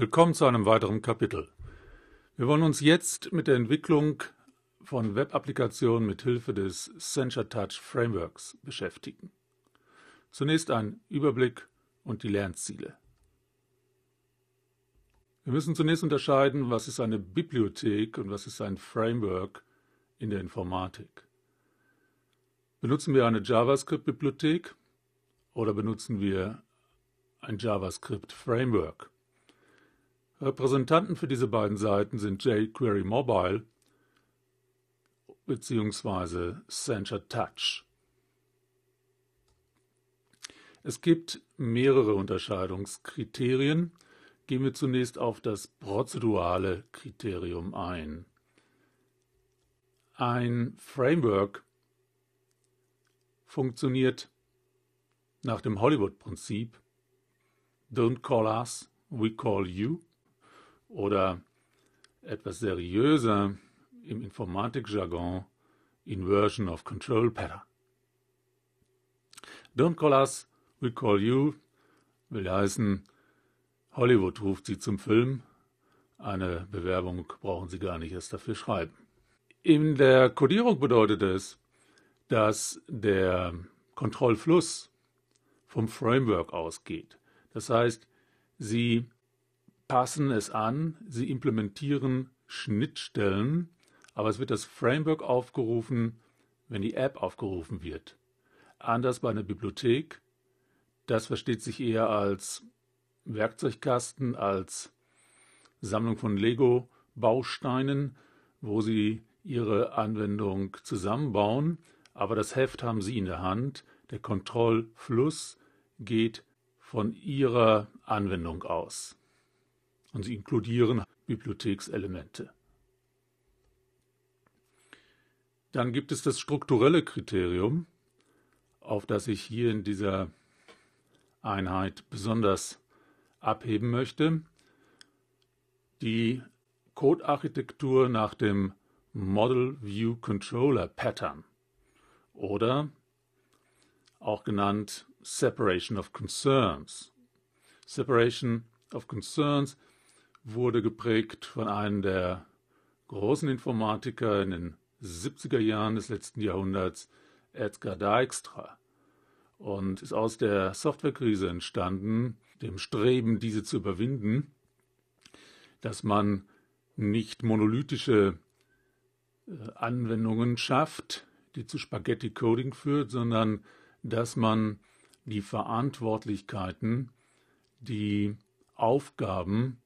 Willkommen zu einem weiteren Kapitel. Wir wollen uns jetzt mit der Entwicklung von Web-Applikationen mit Hilfe des Censure Touch Frameworks beschäftigen. Zunächst ein Überblick und die Lernziele. Wir müssen zunächst unterscheiden, was ist eine Bibliothek und was ist ein Framework in der Informatik. Benutzen wir eine JavaScript-Bibliothek oder benutzen wir ein JavaScript-Framework? Repräsentanten für diese beiden Seiten sind jQuery Mobile bzw. Center Touch. Es gibt mehrere Unterscheidungskriterien. Gehen wir zunächst auf das prozedurale Kriterium ein. Ein Framework funktioniert nach dem Hollywood-Prinzip Don't call us, we call you oder etwas seriöser im Informatikjargon Inversion of Control Pattern. Don't call us, we call you will heißen, Hollywood ruft Sie zum Film, eine Bewerbung brauchen Sie gar nicht erst dafür schreiben. In der Codierung bedeutet es, dass der Kontrollfluss vom Framework ausgeht. Das heißt, Sie passen es an, sie implementieren Schnittstellen, aber es wird das Framework aufgerufen, wenn die App aufgerufen wird. Anders bei einer Bibliothek, das versteht sich eher als Werkzeugkasten, als Sammlung von Lego-Bausteinen, wo Sie Ihre Anwendung zusammenbauen, aber das Heft haben Sie in der Hand, der Kontrollfluss geht von Ihrer Anwendung aus und sie inkludieren Bibliothekselemente. Dann gibt es das strukturelle Kriterium, auf das ich hier in dieser Einheit besonders abheben möchte. Die Codearchitektur nach dem Model View Controller Pattern oder auch genannt Separation of Concerns. Separation of Concerns wurde geprägt von einem der großen Informatiker in den 70er Jahren des letzten Jahrhunderts, Edgar Dijkstra, und ist aus der Softwarekrise entstanden, dem Streben, diese zu überwinden, dass man nicht monolithische äh, Anwendungen schafft, die zu Spaghetti Coding führt, sondern dass man die Verantwortlichkeiten, die Aufgaben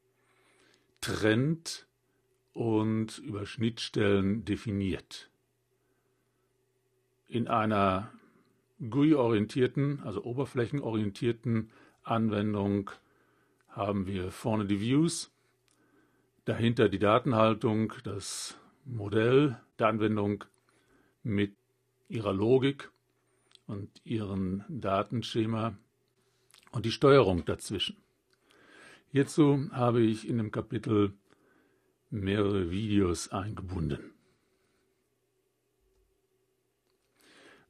trennt und über Schnittstellen definiert. In einer GUI-orientierten, also oberflächenorientierten Anwendung haben wir vorne die Views, dahinter die Datenhaltung, das Modell der Anwendung mit ihrer Logik und ihren Datenschema und die Steuerung dazwischen. Hierzu habe ich in dem Kapitel mehrere Videos eingebunden.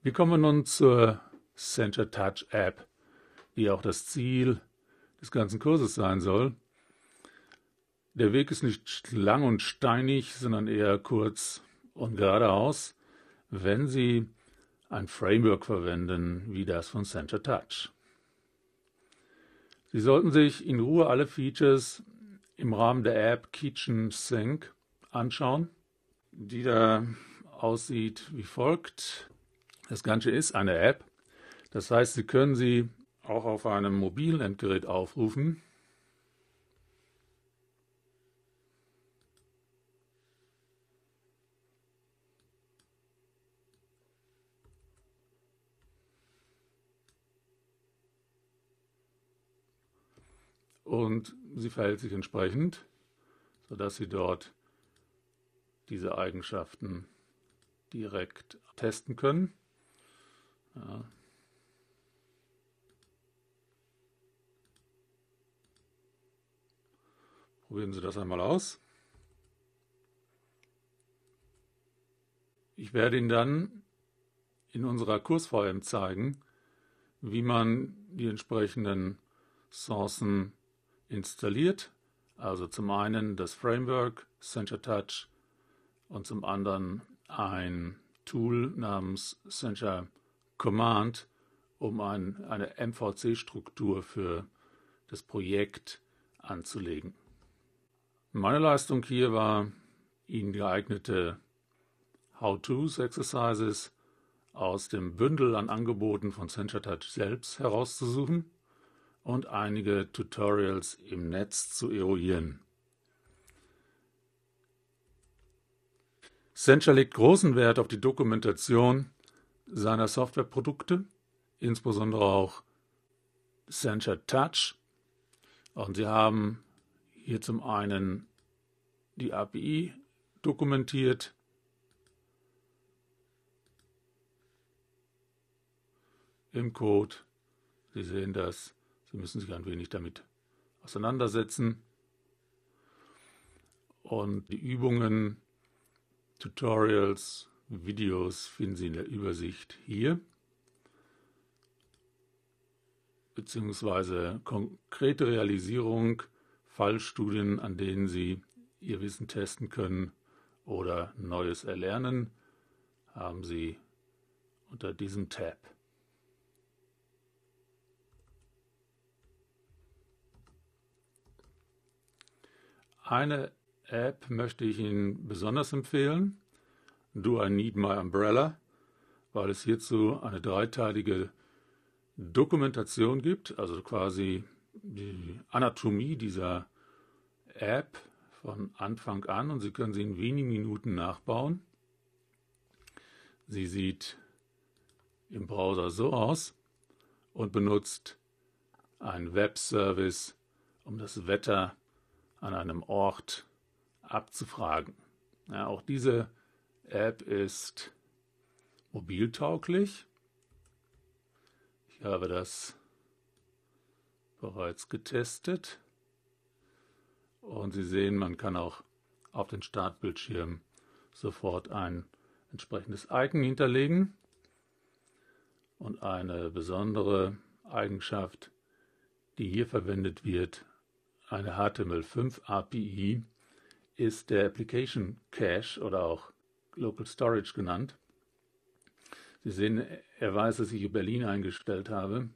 Wir kommen nun zur Center Touch App, die auch das Ziel des ganzen Kurses sein soll. Der Weg ist nicht lang und steinig, sondern eher kurz und geradeaus, wenn Sie ein Framework verwenden wie das von Center Touch. Sie sollten sich in Ruhe alle Features im Rahmen der App Kitchen Sync anschauen, die da aussieht wie folgt. Das Ganze ist eine App. Das heißt, Sie können sie auch auf einem mobilen Endgerät aufrufen. und sie verhält sich entsprechend, sodass sie dort diese Eigenschaften direkt testen können. Ja. Probieren Sie das einmal aus. Ich werde Ihnen dann in unserer Kurs-VM zeigen, wie man die entsprechenden Sourcen installiert. Also zum einen das Framework Sencha Touch und zum anderen ein Tool namens Sencha Command, um ein, eine MVC-Struktur für das Projekt anzulegen. Meine Leistung hier war, Ihnen geeignete how to exercises aus dem Bündel an Angeboten von CenturyTouch selbst herauszusuchen und einige Tutorials im Netz zu eruieren. Accenture legt großen Wert auf die Dokumentation seiner Softwareprodukte, insbesondere auch Accenture Touch. Und sie haben hier zum einen die API dokumentiert, im Code. Sie sehen das Sie müssen sich ein wenig damit auseinandersetzen. Und die Übungen, Tutorials, Videos finden Sie in der Übersicht hier. Beziehungsweise konkrete Realisierung, Fallstudien, an denen Sie Ihr Wissen testen können oder Neues erlernen, haben Sie unter diesem Tab. Eine App möchte ich Ihnen besonders empfehlen, Do I Need My Umbrella, weil es hierzu eine dreiteilige Dokumentation gibt, also quasi die Anatomie dieser App von Anfang an und Sie können sie in wenigen Minuten nachbauen. Sie sieht im Browser so aus und benutzt einen Webservice, um das Wetter zu an einem Ort abzufragen. Ja, auch diese App ist mobiltauglich. Ich habe das bereits getestet. Und Sie sehen, man kann auch auf den Startbildschirm sofort ein entsprechendes Icon hinterlegen. Und eine besondere Eigenschaft, die hier verwendet wird, eine HTML5 API ist der Application Cache oder auch Local Storage genannt. Sie sehen, er weiß, dass ich Berlin eingestellt habe.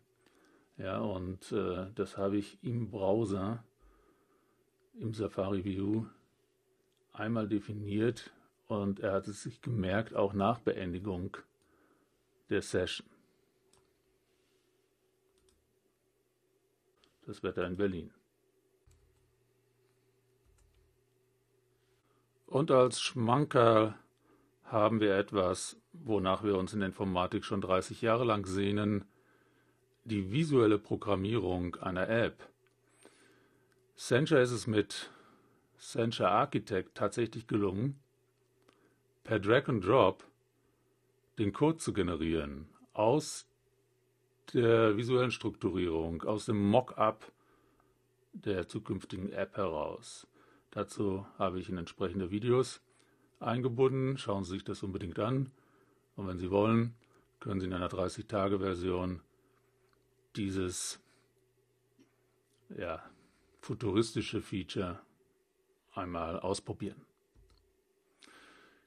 Ja, und äh, das habe ich im Browser, im Safari View, einmal definiert und er hat es sich gemerkt, auch nach Beendigung der Session. Das Wetter in Berlin. Und als Schmankerl haben wir etwas, wonach wir uns in der Informatik schon 30 Jahre lang sehnen, die visuelle Programmierung einer App. Sencha ist es mit Sencha Architect tatsächlich gelungen, per Drag and Drop den Code zu generieren aus der visuellen Strukturierung, aus dem Mockup der zukünftigen App heraus. Dazu habe ich in entsprechende Videos eingebunden. Schauen Sie sich das unbedingt an. Und wenn Sie wollen, können Sie in einer 30-Tage-Version dieses ja, futuristische Feature einmal ausprobieren.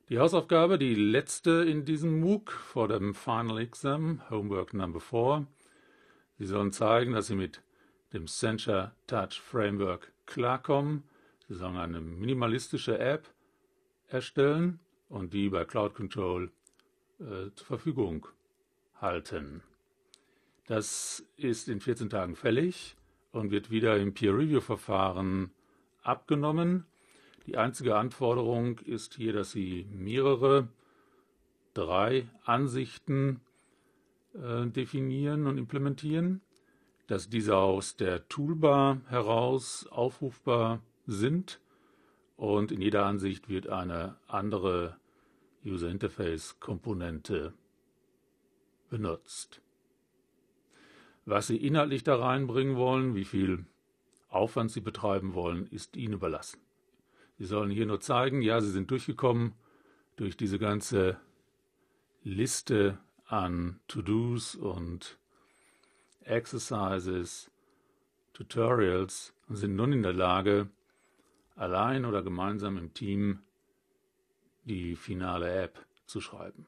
Die Hausaufgabe, die letzte in diesem MOOC vor dem Final Exam, Homework Number 4. Sie sollen zeigen, dass Sie mit dem Censure Touch Framework klarkommen Sie sagen, eine minimalistische App erstellen und die bei Cloud Control äh, zur Verfügung halten. Das ist in 14 Tagen fällig und wird wieder im Peer-Review-Verfahren abgenommen. Die einzige Anforderung ist hier, dass Sie mehrere, drei Ansichten äh, definieren und implementieren, dass diese aus der Toolbar heraus aufrufbar sind sind. Und in jeder Ansicht wird eine andere User Interface Komponente benutzt. Was Sie inhaltlich da reinbringen wollen, wie viel Aufwand Sie betreiben wollen, ist Ihnen überlassen. Sie sollen hier nur zeigen, ja, Sie sind durchgekommen durch diese ganze Liste an To-Dos und Exercises, Tutorials und sind nun in der Lage, allein oder gemeinsam im Team die finale App zu schreiben.